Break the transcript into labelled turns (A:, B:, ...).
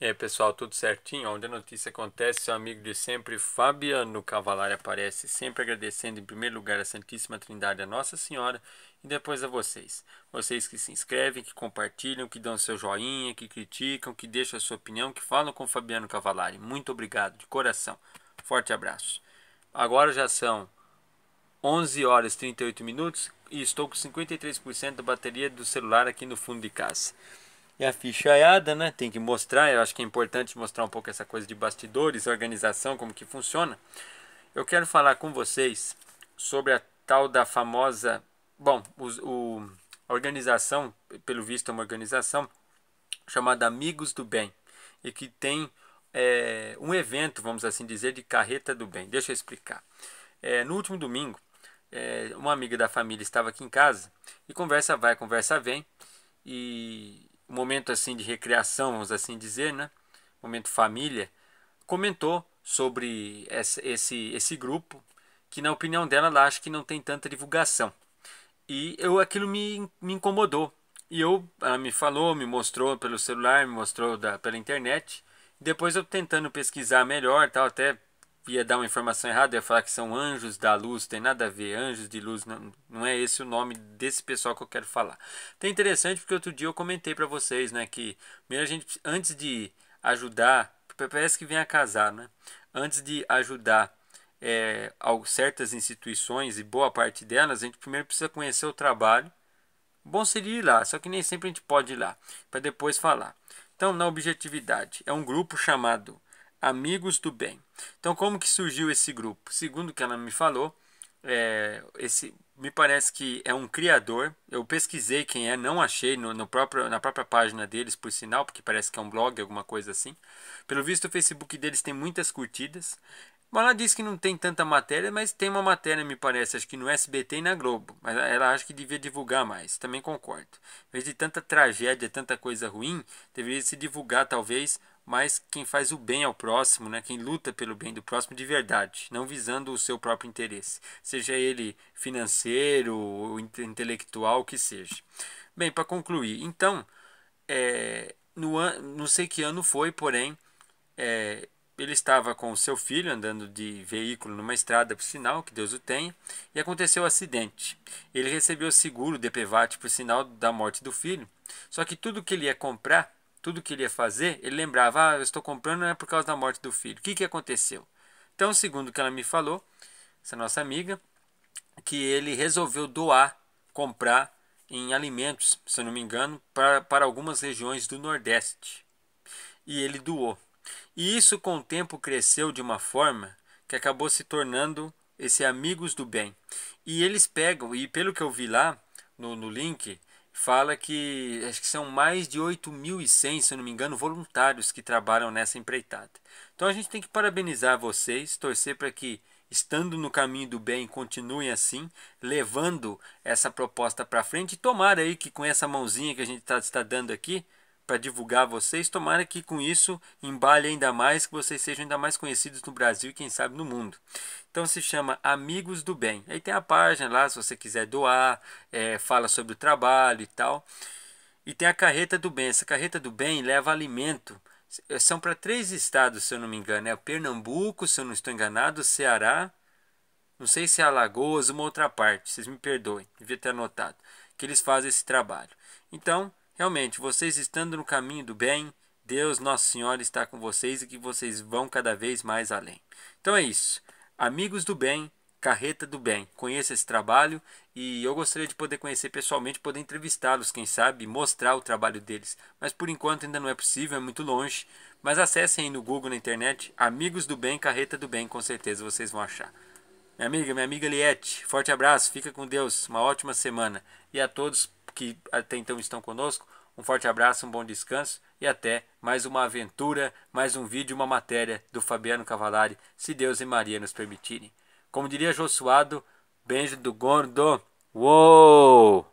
A: E aí, pessoal, tudo certinho? Onde a notícia acontece, seu amigo de sempre, Fabiano Cavalari, aparece, sempre agradecendo em primeiro lugar a Santíssima Trindade, a Nossa Senhora, e depois a vocês. Vocês que se inscrevem, que compartilham, que dão seu joinha, que criticam, que deixam a sua opinião, que falam com Fabiano Cavalari. Muito obrigado, de coração. Forte abraço. Agora já são 11 horas e 38 minutos e estou com 53% da bateria do celular aqui no fundo de casa e é a ficha né? Tem que mostrar, eu acho que é importante mostrar um pouco essa coisa de bastidores, organização, como que funciona. Eu quero falar com vocês sobre a tal da famosa, bom, o, o a organização, pelo visto é uma organização chamada Amigos do Bem e que tem é, um evento, vamos assim dizer, de carreta do bem. Deixa eu explicar. É, no último domingo, é, uma amiga da família estava aqui em casa e conversa vai, conversa vem e momento assim de recreação, vamos assim dizer, né? Momento família, comentou sobre essa, esse, esse grupo, que na opinião dela ela acha que não tem tanta divulgação. E eu aquilo me, me incomodou. E eu, ela me falou, me mostrou pelo celular, me mostrou da, pela internet. Depois eu tentando pesquisar melhor, tal, até ia dar uma informação errada, ia falar que são anjos da luz, tem nada a ver, anjos de luz, não, não é esse o nome desse pessoal que eu quero falar. Tem interessante porque outro dia eu comentei para vocês, né, que primeiro a gente, antes de ajudar, parece que vem a casar, né, antes de ajudar é, certas instituições e boa parte delas, a gente primeiro precisa conhecer o trabalho, bom seria ir lá, só que nem sempre a gente pode ir lá, para depois falar. Então, na objetividade, é um grupo chamado Amigos do Bem. Então, como que surgiu esse grupo? Segundo o que ela me falou, é, esse me parece que é um criador. Eu pesquisei quem é, não achei no, no, próprio, na própria página deles, por sinal, porque parece que é um blog, alguma coisa assim. Pelo visto, o Facebook deles tem muitas curtidas. Mas ela diz que não tem tanta matéria, mas tem uma matéria, me parece, acho que no SBT e na Globo. Mas ela acha que devia divulgar mais, também concordo. Em vez de tanta tragédia, tanta coisa ruim, deveria se divulgar talvez mas quem faz o bem ao próximo, né, quem luta pelo bem do próximo de verdade, não visando o seu próprio interesse, seja ele financeiro ou intelectual, o que seja. Bem, para concluir, então, é, no não sei que ano foi, porém, é, ele estava com seu filho andando de veículo numa estrada, por sinal, que Deus o tenha, e aconteceu o um acidente. Ele recebeu seguro DPVAT por sinal da morte do filho, só que tudo que ele ia comprar tudo que ele ia fazer, ele lembrava, ah, eu estou comprando é por causa da morte do filho. O que, que aconteceu? Então, segundo o que ela me falou, essa nossa amiga, que ele resolveu doar, comprar em alimentos, se eu não me engano, para, para algumas regiões do Nordeste. E ele doou. E isso com o tempo cresceu de uma forma que acabou se tornando esse Amigos do Bem. E eles pegam, e pelo que eu vi lá no, no link, fala que acho que são mais de 8.100, se não me engano, voluntários que trabalham nessa empreitada. Então a gente tem que parabenizar vocês, torcer para que estando no caminho do bem continuem assim, levando essa proposta para frente e tomara aí que com essa mãozinha que a gente tá, está tá dando aqui, para divulgar vocês. Tomara que com isso embale ainda mais, que vocês sejam ainda mais conhecidos no Brasil e quem sabe no mundo. Então se chama Amigos do Bem. Aí tem a página lá, se você quiser doar, é, fala sobre o trabalho e tal. E tem a Carreta do Bem. Essa Carreta do Bem leva alimento. É, são para três estados, se eu não me engano. É Pernambuco, se eu não estou enganado, Ceará. Não sei se é Alagoas, uma outra parte. Vocês me perdoem, devia ter anotado. Que eles fazem esse trabalho. Então, Realmente, vocês estando no caminho do bem, Deus Nosso Senhor está com vocês e que vocês vão cada vez mais além. Então é isso. Amigos do Bem, Carreta do Bem. Conheça esse trabalho e eu gostaria de poder conhecer pessoalmente, poder entrevistá-los, quem sabe, mostrar o trabalho deles. Mas por enquanto ainda não é possível, é muito longe. Mas acessem aí no Google, na internet, Amigos do Bem, Carreta do Bem, com certeza vocês vão achar. Minha amiga, minha amiga Liette, forte abraço, fica com Deus, uma ótima semana. E a todos que até então estão conosco, um forte abraço, um bom descanso e até mais uma aventura, mais um vídeo, uma matéria do Fabiano Cavalari, se Deus e Maria nos permitirem. Como diria Josuado, beijo do gordo. Uou!